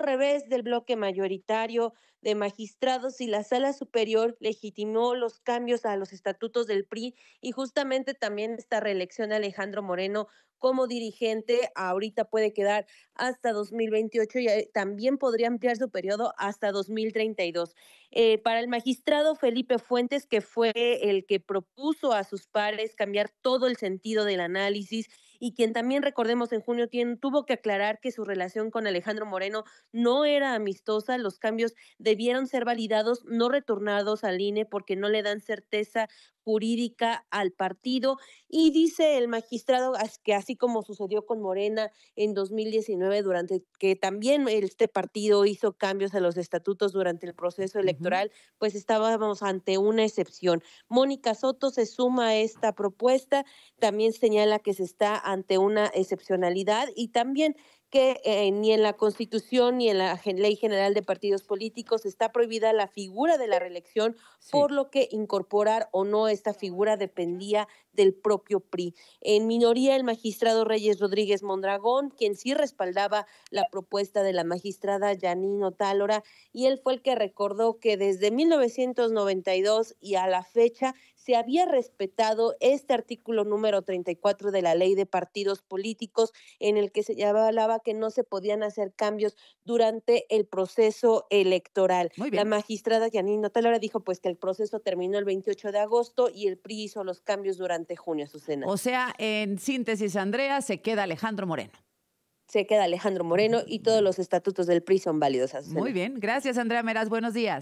revés del bloque mayoritario de magistrados y la sala superior legitimó los cambios a los estatutos del PRI y justamente también esta reelección de Alejandro Moreno como dirigente, ahorita puede quedar hasta 2028 y eh, también podría ampliar su periodo hasta 2032. Eh, para el magistrado Felipe Fuentes, que fue el que propuso a sus pares cambiar todo el sentido del análisis y quien también recordemos en junio tuvo que aclarar que su relación con Alejandro Moreno no era amistosa, los cambios debieron ser validados, no retornados al INE porque no le dan certeza jurídica al partido y dice el magistrado que así así como sucedió con Morena en 2019, durante que también este partido hizo cambios a los estatutos durante el proceso electoral, pues estábamos ante una excepción. Mónica Soto se suma a esta propuesta, también señala que se está ante una excepcionalidad y también que eh, ni en la Constitución ni en la Ley General de Partidos Políticos está prohibida la figura de la reelección, por lo que incorporar o no esta figura dependía del propio PRI. En minoría, el magistrado Reyes Rodríguez Mondragón, quien sí respaldaba la propuesta de la magistrada Janino Tálora, y él fue el que recordó que desde 1992 y a la fecha se había respetado este artículo número 34 de la Ley de Partidos Políticos, en el que se hablaba que no se podían hacer cambios durante el proceso electoral. Muy bien. La magistrada Janina Talora dijo pues que el proceso terminó el 28 de agosto y el PRI hizo los cambios durante junio, Azucena. O sea, en síntesis, Andrea, se queda Alejandro Moreno. Se queda Alejandro Moreno y todos los estatutos del PRI son válidos. Azucena. Muy bien, gracias Andrea Meraz, buenos días.